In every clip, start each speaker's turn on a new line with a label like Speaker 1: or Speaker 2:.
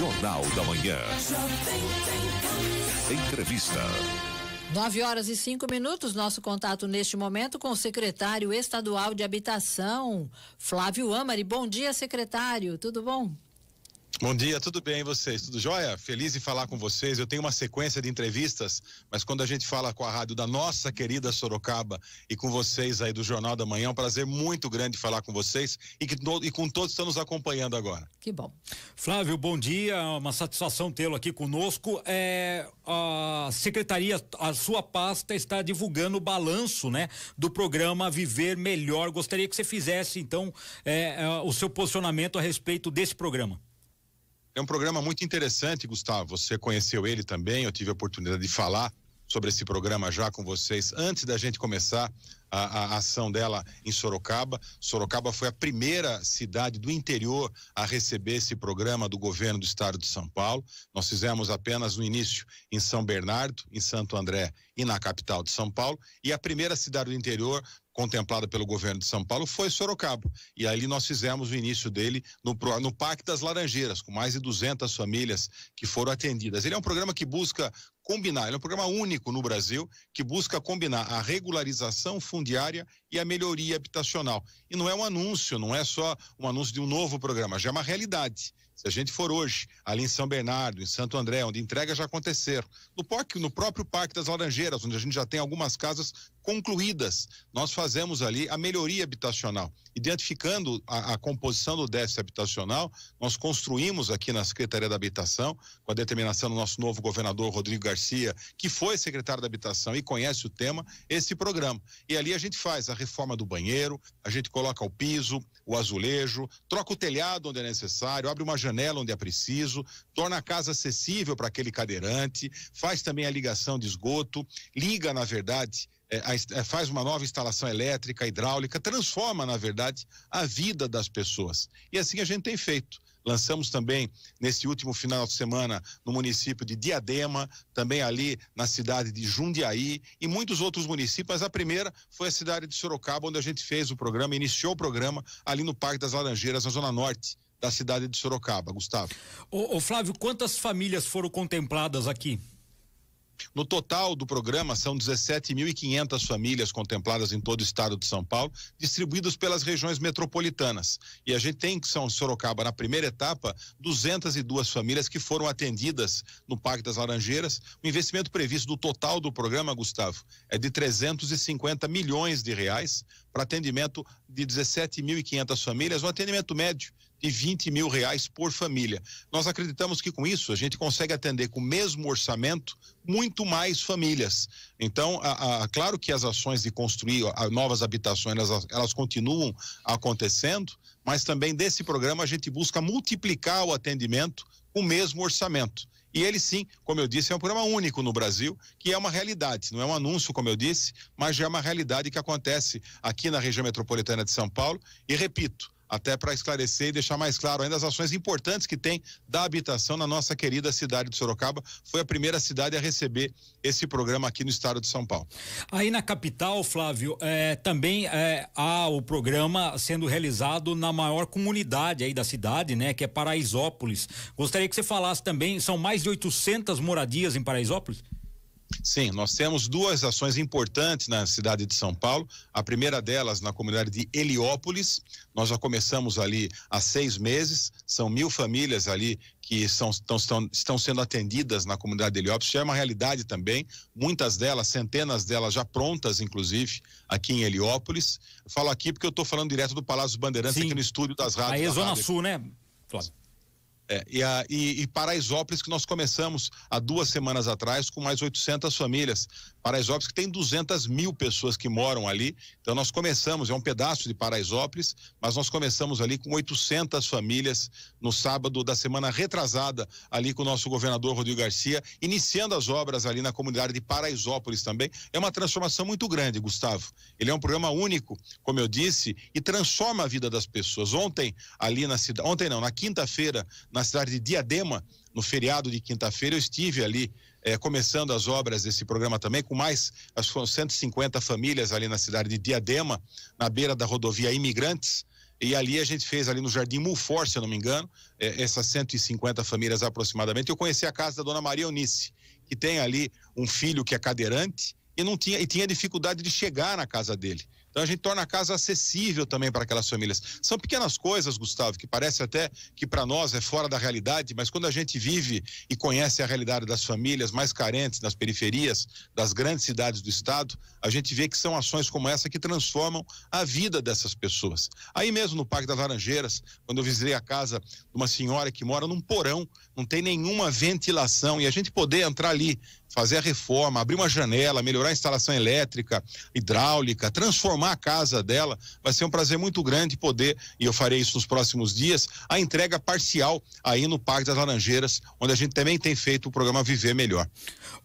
Speaker 1: Jornal da Manhã. Entrevista.
Speaker 2: Nove horas e cinco minutos, nosso contato neste momento com o secretário estadual de Habitação, Flávio Amari. Bom dia, secretário. Tudo bom?
Speaker 1: Bom dia, tudo bem vocês? Tudo jóia? Feliz em falar com vocês. Eu tenho uma sequência de entrevistas, mas quando a gente fala com a rádio da nossa querida Sorocaba e com vocês aí do Jornal da Manhã, é um prazer muito grande falar com vocês e, que, e com todos que estão nos acompanhando agora.
Speaker 2: Que bom. Flávio, bom dia. É uma satisfação tê-lo aqui conosco. É, a secretaria, a sua pasta está divulgando o balanço, né, do programa Viver Melhor. Gostaria que você fizesse então é, é o seu posicionamento a respeito desse programa.
Speaker 1: É um programa muito interessante, Gustavo. Você conheceu ele também, eu tive a oportunidade de falar sobre esse programa já com vocês antes da gente começar a, a, ação dela em Sorocaba. Sorocaba foi a primeira cidade do interior a receber esse programa do governo do estado de São Paulo. Nós fizemos apenas no início em São Bernardo, em Santo André e na capital de São Paulo. E a primeira cidade do interior contemplada pelo governo de São Paulo foi Sorocaba. E ali nós fizemos o início dele no, no Parque das Laranjeiras, com mais de 200 famílias que foram atendidas. Ele é um programa que busca combinar. Ele é um programa único no Brasil que busca combinar a regularização fundiária e a melhoria habitacional. E não é um anúncio, não é só um anúncio de um novo programa, já é uma realidade. Se a gente for hoje ali em São Bernardo, em Santo André, onde entrega já aconteceram, no, parque, no próprio Parque das Laranjeiras, onde a gente já tem algumas casas concluídas. Nós fazemos ali a melhoria habitacional. Identificando a, a, composição do déficit habitacional, nós construímos aqui na Secretaria da Habitação, com a determinação do nosso novo governador Rodrigo Garcia, que foi secretário da Habitação e conhece o tema, esse programa. E ali a gente faz a reforma do banheiro, a gente coloca o piso, o azulejo, troca o telhado onde é necessário, abre uma janela onde é preciso, torna a casa acessível para aquele cadeirante, faz também a ligação de esgoto, liga, na verdade, é, é, faz uma nova instalação elétrica, hidráulica, transforma, na verdade, a vida das pessoas. E assim a gente tem feito. Lançamos também, nesse último final de semana, no município de Diadema, também ali na cidade de Jundiaí e muitos outros municípios, mas a primeira foi a cidade de Sorocaba, onde a gente fez o programa, iniciou o programa ali no Parque das Laranjeiras, na Zona Norte da cidade de Sorocaba. Gustavo. Ô, ô Flávio, quantas famílias foram contempladas aqui? No total do programa, são 17.500 famílias contempladas em todo o estado de São Paulo, distribuídas pelas regiões metropolitanas. E a gente tem que São Sorocaba, na primeira etapa, 202 famílias que foram atendidas no Parque das Laranjeiras. O investimento previsto do total do programa, Gustavo, é de 350 milhões de reais para atendimento de 17.500 famílias, um atendimento médio de 20 mil reais por família. Nós acreditamos que com isso a gente consegue atender com o mesmo orçamento muito mais famílias. Então, a, a, claro que as ações de construir a, novas habitações elas, elas continuam acontecendo, mas também desse programa a gente busca multiplicar o atendimento com o mesmo orçamento. E ele sim, como eu disse, é um programa único no Brasil, que é uma realidade, não é um anúncio, como eu disse, mas já é uma realidade que acontece aqui na região metropolitana de São Paulo. E repito, até para esclarecer e deixar mais claro ainda as ações importantes que tem da habitação na nossa querida cidade de Sorocaba. Foi a primeira cidade a receber esse programa aqui no estado de São Paulo.
Speaker 2: Aí na capital, Flávio, é, também é, há o programa sendo realizado na maior comunidade aí da cidade, né, que é Paraisópolis.
Speaker 1: Gostaria que você falasse também, são mais de 800 moradias em Paraisópolis? Sim, nós temos duas ações importantes na cidade de São Paulo. A primeira delas na comunidade de Heliópolis. Nós já começamos ali há seis meses. São mil famílias ali que são, estão, estão, estão sendo atendidas na comunidade de Heliópolis. Já é uma realidade também. Muitas delas, centenas delas já prontas, inclusive, aqui em Heliópolis. Eu falo aqui porque eu estou falando direto do Palácio dos Bandeirantes, Sim. aqui no estúdio das rádios. Aí é Zona rádio. Sul, né, Flávio? É, e, a, e, e Paraisópolis, que nós começamos há duas semanas atrás com mais 800 famílias. Paraisópolis, que tem 200 mil pessoas que moram ali. Então, nós começamos, é um pedaço de Paraisópolis, mas nós começamos ali com 800 famílias no sábado da semana retrasada, ali com o nosso governador Rodrigo Garcia, iniciando as obras ali na comunidade de Paraisópolis também. É uma transformação muito grande, Gustavo. Ele é um programa único, como eu disse, e transforma a vida das pessoas. Ontem, ali na cidade, ontem não, na quinta-feira, na cidade de Diadema, no feriado de quinta-feira, eu estive ali é, começando as obras desse programa também, com mais, as 150 famílias ali na cidade de Diadema, na beira da rodovia Imigrantes. E ali a gente fez, ali no Jardim Mulfor, se eu não me engano, é, essas 150 famílias aproximadamente. Eu conheci a casa da dona Maria Eunice, que tem ali um filho que é cadeirante e não tinha, e tinha dificuldade de chegar na casa dele. Então a gente torna a casa acessível também para aquelas famílias. São pequenas coisas, Gustavo, que parece até que para nós é fora da realidade, mas quando a gente vive e conhece a realidade das famílias mais carentes nas periferias das grandes cidades do estado, a gente vê que são ações como essa que transformam a vida dessas pessoas. Aí mesmo no Parque das Laranjeiras, quando eu visitei a casa de uma senhora que mora num porão, não tem nenhuma ventilação e a gente poder entrar ali, fazer a reforma, abrir uma janela, melhorar a instalação elétrica, hidráulica, transformar reformar a casa dela. Vai ser um prazer muito grande poder, e eu farei isso nos próximos dias, a entrega parcial aí no Parque das Laranjeiras, onde a gente também tem feito o programa Viver Melhor.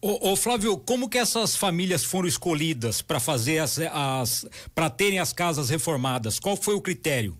Speaker 2: Ô, ô Flávio, como que essas famílias foram escolhidas para fazer as, as para terem as casas reformadas? Qual
Speaker 1: foi o critério?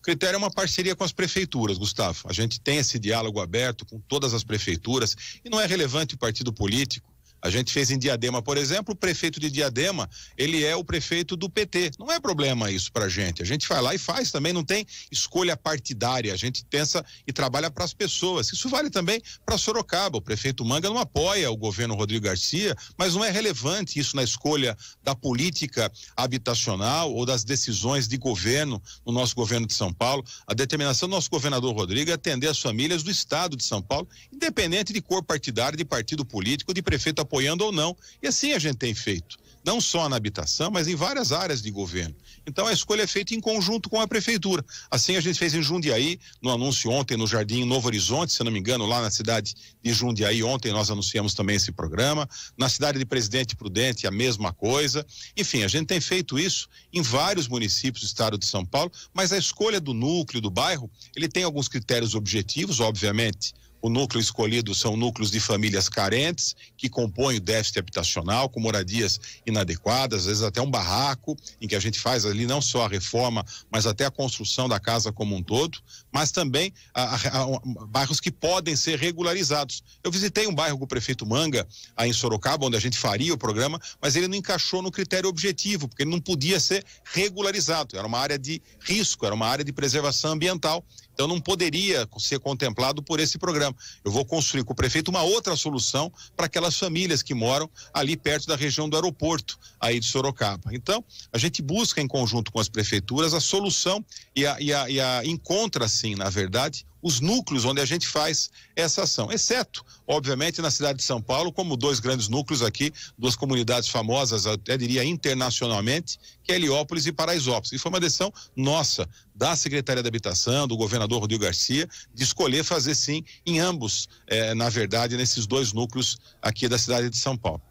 Speaker 1: critério é uma parceria com as prefeituras, Gustavo. A gente tem esse diálogo aberto com todas as prefeituras e não é relevante o partido político, a gente fez em Diadema, por exemplo, o prefeito de Diadema, ele é o prefeito do PT. Não é problema isso para a gente. A gente vai lá e faz também, não tem escolha partidária. A gente pensa e trabalha para as pessoas. Isso vale também para Sorocaba. O prefeito Manga não apoia o governo Rodrigo Garcia, mas não é relevante isso na escolha da política habitacional ou das decisões de governo no nosso governo de São Paulo. A determinação do nosso governador Rodrigo é atender as famílias do estado de São Paulo, independente de cor partidária, de partido político, de prefeito apoiando ou não. E assim a gente tem feito, não só na habitação, mas em várias áreas de governo. Então a escolha é feita em conjunto com a prefeitura. Assim a gente fez em Jundiaí, no anúncio ontem no Jardim Novo Horizonte, se não me engano, lá na cidade de Jundiaí, ontem nós anunciamos também esse programa. Na cidade de Presidente Prudente, a mesma coisa. Enfim, a gente tem feito isso em vários municípios do estado de São Paulo, mas a escolha do núcleo, do bairro, ele tem alguns critérios objetivos, obviamente o núcleo escolhido são núcleos de famílias carentes que compõem o déficit habitacional com moradias inadequadas, às vezes até um barraco, em que a gente faz ali não só a reforma, mas até a construção da casa como um todo, mas também a, a, a, bairros que podem ser regularizados. Eu visitei um bairro com o prefeito Manga, aí em Sorocaba, onde a gente faria o programa, mas ele não encaixou no critério objetivo, porque ele não podia ser regularizado. Era uma área de risco, era uma área de preservação ambiental então não poderia ser contemplado por esse programa. Eu vou construir com o prefeito uma outra solução para aquelas famílias que moram ali perto da região do aeroporto aí de Sorocaba. Então, a gente busca em conjunto com as prefeituras a solução e, a, e, a, e a, encontra, sim, na verdade, os núcleos onde a gente faz essa ação, exceto, obviamente, na cidade de São Paulo, como dois grandes núcleos aqui, duas comunidades famosas, até diria internacionalmente, que é Heliópolis e Paraisópolis. E foi uma decisão nossa, da Secretaria da Habitação, do governador Rodrigo Garcia, de escolher fazer sim em ambos, eh, na verdade, nesses dois núcleos aqui da cidade de São Paulo.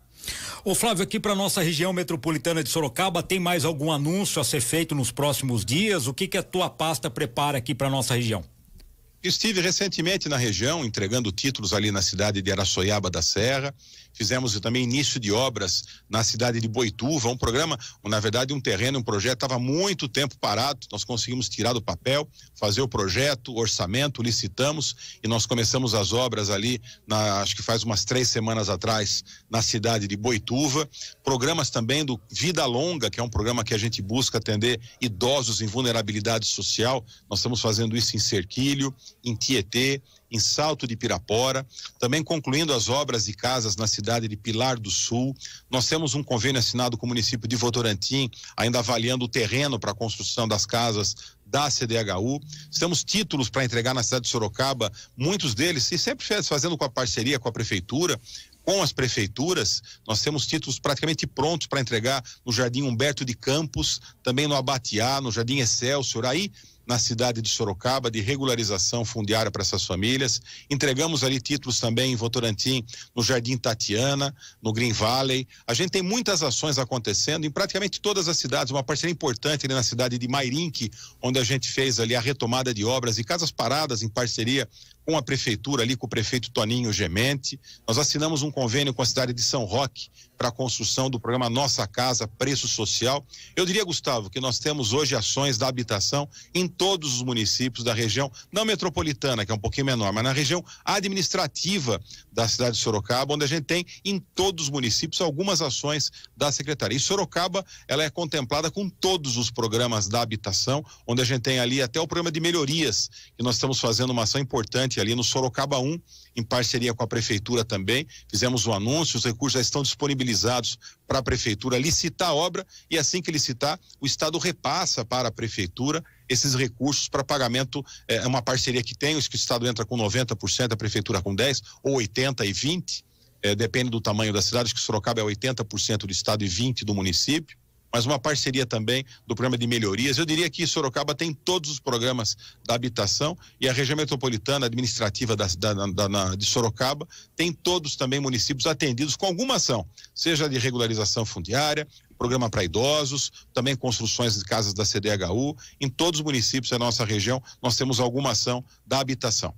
Speaker 2: Ô Flávio, aqui para nossa região metropolitana de Sorocaba, tem mais algum anúncio a ser feito nos próximos dias? O que, que a tua pasta prepara aqui para nossa região?
Speaker 1: Estive recentemente na região, entregando títulos ali na cidade de Araçoiaba da Serra. Fizemos também início de obras na cidade de Boituva, um programa, na verdade, um terreno, um projeto estava muito tempo parado. Nós conseguimos tirar do papel, fazer o projeto, orçamento, licitamos e nós começamos as obras ali, na, acho que faz umas três semanas atrás, na cidade de Boituva. Programas também do Vida Longa, que é um programa que a gente busca atender idosos em vulnerabilidade social. Nós estamos fazendo isso em Serquilho em Tietê, em Salto de Pirapora, também concluindo as obras de casas na cidade de Pilar do Sul. Nós temos um convênio assinado com o município de Votorantim, ainda avaliando o terreno para a construção das casas da CDHU. Temos títulos para entregar na cidade de Sorocaba, muitos deles, e sempre fazendo com a parceria com a prefeitura, com as prefeituras. Nós temos títulos praticamente prontos para entregar no Jardim Humberto de Campos, também no Abatiá, no Jardim Excelsior. Aí na cidade de Sorocaba de regularização fundiária para essas famílias. Entregamos ali títulos também em Votorantim, no Jardim Tatiana, no Green Valley. A gente tem muitas ações acontecendo em praticamente todas as cidades. Uma parceria importante ali na cidade de Mairinque, onde a gente fez ali a retomada de obras e casas paradas em parceria com a prefeitura ali, com o prefeito Toninho Gemente. Nós assinamos um convênio com a cidade de São Roque para a construção do programa Nossa Casa, Preço Social. Eu diria, Gustavo, que nós temos hoje ações da habitação em todos os municípios da região, não metropolitana, que é um pouquinho menor, mas na região administrativa da cidade de Sorocaba, onde a gente tem em todos os municípios algumas ações da secretaria. E Sorocaba, ela é contemplada com todos os programas da habitação, onde a gente tem ali até o programa de melhorias, que nós estamos fazendo uma ação importante Norte, ali no Sorocaba 1, em parceria com a prefeitura também. Fizemos o um anúncio, os recursos já estão disponibilizados para a prefeitura licitar a obra e assim que licitar, o estado repassa para a prefeitura esses recursos para pagamento. Eh, é uma parceria que tem, o estado entra com 90%, a prefeitura com 10 ou 80 e 20. É, eh, depende do tamanho da cidade, acho que Sorocaba é 80% do estado e 20 do município mas uma parceria também do programa de melhorias. Eu diria que Sorocaba tem todos os programas da habitação e a região metropolitana administrativa da, da, da, de Sorocaba tem todos também municípios atendidos com alguma ação, seja de regularização fundiária, programa para idosos, também construções de casas da CDHU. Em todos os municípios da nossa região, nós temos alguma ação da habitação.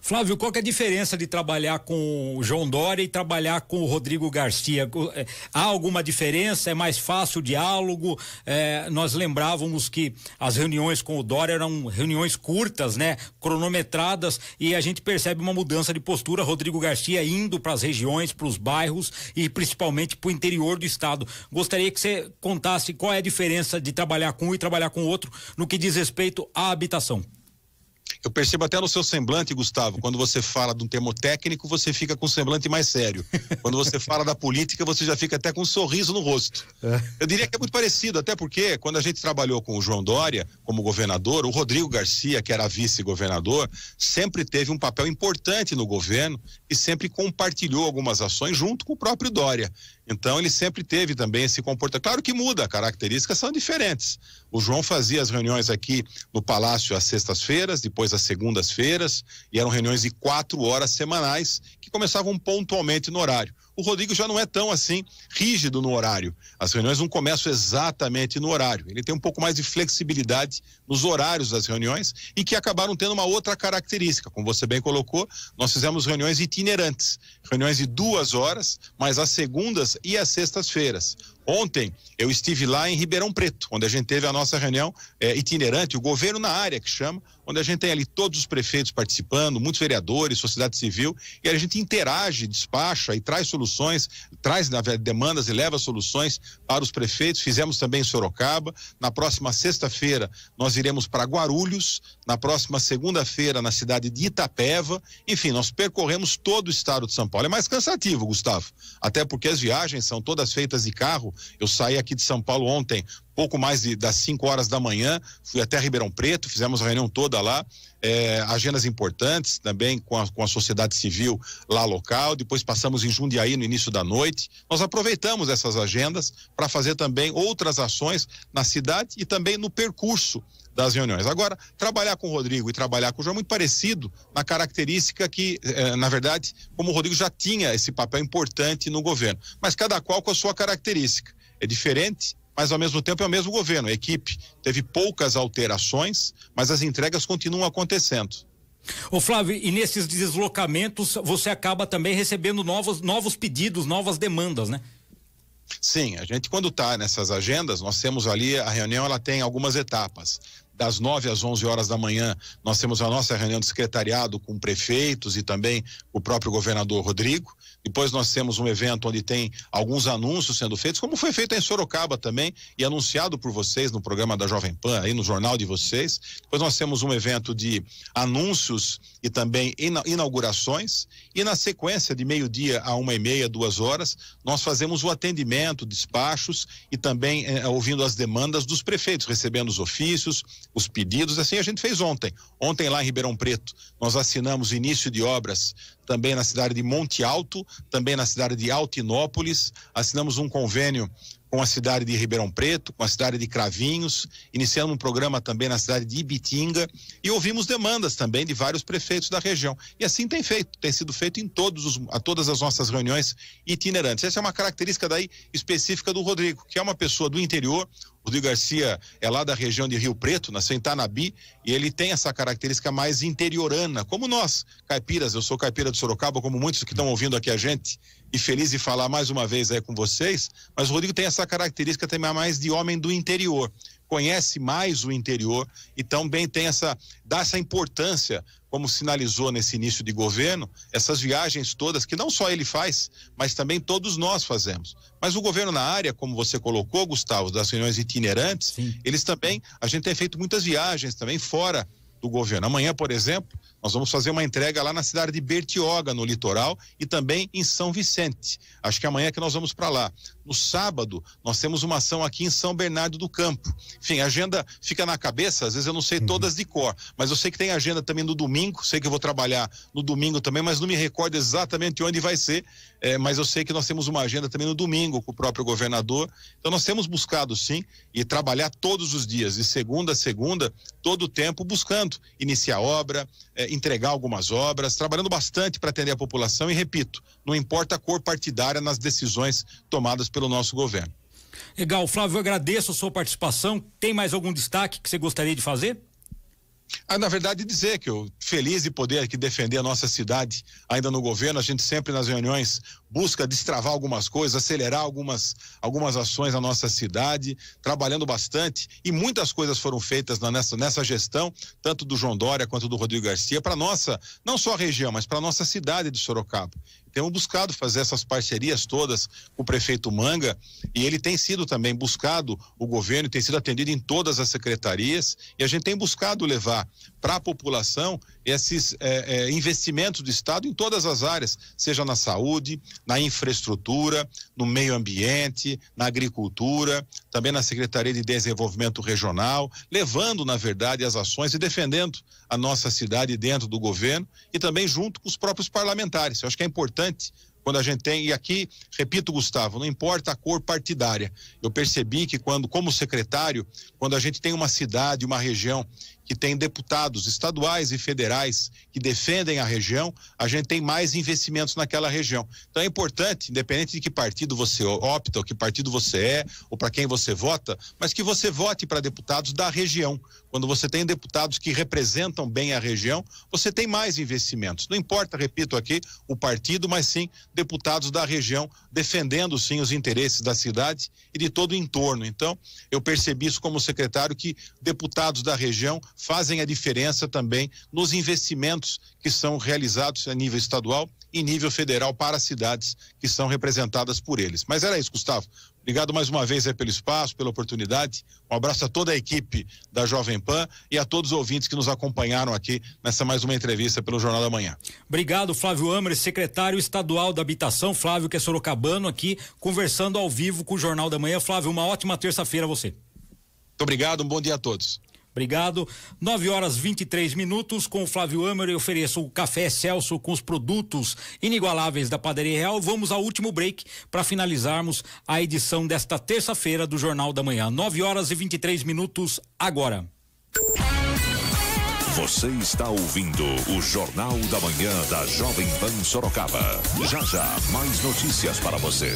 Speaker 1: Flávio, qual
Speaker 2: é a diferença de trabalhar com o João Dória e trabalhar com o Rodrigo Garcia? Eh, há alguma diferença? É mais fácil o diálogo? É, nós lembrávamos que as reuniões com o Dória eram reuniões curtas, né? Cronometradas e a gente percebe uma mudança de postura. Rodrigo Garcia indo para as regiões, para os bairros e principalmente para o interior do estado. Gostaria que você contasse qual é a diferença de trabalhar com um e trabalhar com o outro
Speaker 1: no que diz respeito à habitação. Eu percebo até no seu semblante, Gustavo, quando você fala de um termo técnico, você fica com um semblante mais sério. Quando você fala da política, você já fica até com um sorriso no rosto. É. Eu diria que é muito parecido, até porque quando a gente trabalhou com o João Dória como governador, o Rodrigo Garcia, que era vice-governador, sempre teve um papel importante no governo e sempre compartilhou algumas ações junto com o próprio Dória. Então ele sempre teve também esse comportamento. Claro que muda, características são diferentes. O João fazia as reuniões aqui no Palácio às sextas-feiras, depois às segundas-feiras, e eram reuniões de quatro horas semanais, que começavam pontualmente no horário o Rodrigo já não é tão assim rígido no horário. As reuniões não começam exatamente no horário. Ele tem um pouco mais de flexibilidade nos horários das reuniões e que acabaram tendo uma outra característica. Como você bem colocou, nós fizemos reuniões itinerantes, reuniões de duas horas, mas às segundas e às sextas-feiras. Ontem eu estive lá em Ribeirão Preto, onde a gente teve a nossa reunião é, itinerante, o governo na área que chama, onde a gente tem ali todos os prefeitos participando, muitos vereadores, sociedade civil, e a gente interage, despacha e traz soluções, traz demandas e leva soluções para os prefeitos. Fizemos também em Sorocaba. Na próxima sexta-feira nós iremos para Guarulhos, na próxima segunda-feira na cidade de Itapeva. Enfim, nós percorremos todo o estado de São Paulo. É mais cansativo, Gustavo, até porque as viagens são todas feitas de carro eu saí aqui de São Paulo ontem, pouco mais de, das 5 horas da manhã, fui até Ribeirão Preto, fizemos a reunião toda lá, é, agendas importantes também com a, com a sociedade civil lá local, depois passamos em Jundiaí no início da noite. Nós aproveitamos essas agendas para fazer também outras ações na cidade e também no percurso das reuniões. Agora, trabalhar com o Rodrigo e trabalhar com o João é muito parecido na característica que, eh, na verdade, como o Rodrigo já tinha esse papel importante no governo, mas cada qual com a sua característica. É diferente, mas ao mesmo tempo é o mesmo governo. A equipe teve poucas alterações, mas as entregas continuam acontecendo.
Speaker 2: Ô Flávio, e nesses deslocamentos você acaba também recebendo novos, novos pedidos, novas demandas, né?
Speaker 1: Sim, a gente quando está nessas agendas, nós temos ali a reunião, ela tem algumas etapas das 9 às 11 horas da manhã, nós temos a nossa reunião de secretariado com prefeitos e também o próprio governador Rodrigo. Depois nós temos um evento onde tem alguns anúncios sendo feitos, como foi feito em Sorocaba também e anunciado por vocês no programa da Jovem Pan, aí no jornal de vocês. Depois nós temos um evento de anúncios e também inaugurações. E na sequência, de meio-dia a uma e meia, duas horas, nós fazemos o atendimento, despachos e também eh, ouvindo as demandas dos prefeitos, recebendo os ofícios, os pedidos. Assim a gente fez ontem. Ontem lá em Ribeirão Preto, nós assinamos início de obras também na cidade de Monte Alto, também na cidade de Altinópolis. Assinamos um convênio com a cidade de Ribeirão Preto, com a cidade de Cravinhos, iniciando um programa também na cidade de Ibitinga e ouvimos demandas também de vários prefeitos da região. E assim tem feito, tem sido feito em todos os, a todas as nossas reuniões itinerantes. Essa é uma característica daí específica do Rodrigo, que é uma pessoa do interior, Rodrigo Garcia é lá da região de Rio Preto, na Sentanabi, e ele tem essa característica mais interiorana, como nós, caipiras. Eu sou caipira de Sorocaba, como muitos que estão ouvindo aqui a gente, e feliz de falar mais uma vez aí com vocês. Mas o Rodrigo tem essa característica também mais de homem do interior conhece mais o interior e também tem essa, dá essa importância, como sinalizou nesse início de governo, essas viagens todas que não só ele faz, mas também todos nós fazemos. Mas o governo na área, como você colocou, Gustavo, das reuniões itinerantes, Sim. eles também, a gente tem feito muitas viagens também fora do governo. Amanhã, por exemplo, nós vamos fazer uma entrega lá na cidade de Bertioga, no litoral, e também em São Vicente. Acho que amanhã é que nós vamos para lá. No sábado, nós temos uma ação aqui em São Bernardo do Campo. Enfim, a agenda fica na cabeça, às vezes eu não sei uhum. todas de cor, mas eu sei que tem agenda também no domingo, sei que eu vou trabalhar no domingo também, mas não me recordo exatamente onde vai ser, é, mas eu sei que nós temos uma agenda também no domingo com o próprio governador. Então nós temos buscado sim e trabalhar todos os dias, de segunda a segunda, todo o tempo buscando iniciar obra, é, entregar algumas obras, trabalhando bastante para atender a população e repito, não importa a cor partidária nas decisões tomadas pelo nosso governo.
Speaker 2: Legal, Flávio, eu agradeço a sua participação. Tem mais algum destaque que você gostaria
Speaker 1: de fazer? Ah, na verdade, dizer que eu feliz de poder aqui defender a nossa cidade ainda no governo. A gente sempre nas reuniões busca destravar algumas coisas, acelerar algumas, algumas ações na nossa cidade, trabalhando bastante e muitas coisas foram feitas na, nessa, nessa gestão, tanto do João Dória quanto do Rodrigo Garcia, para nossa, não só a região, mas para nossa cidade de Sorocaba. Temos buscado fazer essas parcerias todas com o prefeito Manga e ele tem sido também buscado, o governo tem sido atendido em todas as secretarias e a gente tem buscado levar para a população esses é, é, investimentos do Estado em todas as áreas, seja na saúde, na infraestrutura, no meio ambiente, na agricultura, também na Secretaria de Desenvolvimento Regional, levando, na verdade, as ações e defendendo a nossa cidade dentro do governo e também junto com os próprios parlamentares. Eu acho que é importante quando a gente tem, e aqui, repito, Gustavo, não importa a cor partidária. Eu percebi que quando, como secretário, quando a gente tem uma cidade, uma região que tem deputados estaduais e federais que defendem a região, a gente tem mais investimentos naquela região. Então é importante, independente de que partido você opta, ou que partido você é, ou para quem você vota, mas que você vote para deputados da região. Quando você tem deputados que representam bem a região, você tem mais investimentos. Não importa, repito aqui, o partido, mas sim deputados da região defendendo sim os interesses da cidade e de todo o entorno. Então, eu percebi isso como secretário que deputados da região fazem a diferença também nos investimentos que são realizados a nível estadual e nível federal para as cidades que são representadas por eles. Mas era isso, Gustavo. Obrigado mais uma vez pelo espaço, pela oportunidade. Um abraço a toda a equipe da Jovem Pan e a todos os ouvintes que nos acompanharam aqui nessa mais uma entrevista pelo Jornal da Manhã. Obrigado,
Speaker 2: Flávio Amres, secretário estadual da Habitação, Flávio que é sorocabano aqui, conversando ao vivo com o Jornal da Manhã. Flávio, uma ótima terça-feira a você. Muito obrigado, um bom dia a todos. Obrigado. 9 horas 23 minutos com o Flávio Hammer. Eu ofereço o café Celso com os produtos inigualáveis da Padaria Real. Vamos ao último break para finalizarmos a edição desta terça-feira do Jornal da Manhã. 9 horas e 23 minutos agora.
Speaker 1: Você está ouvindo o Jornal da Manhã da Jovem Pan Sorocaba. Já já mais notícias para você.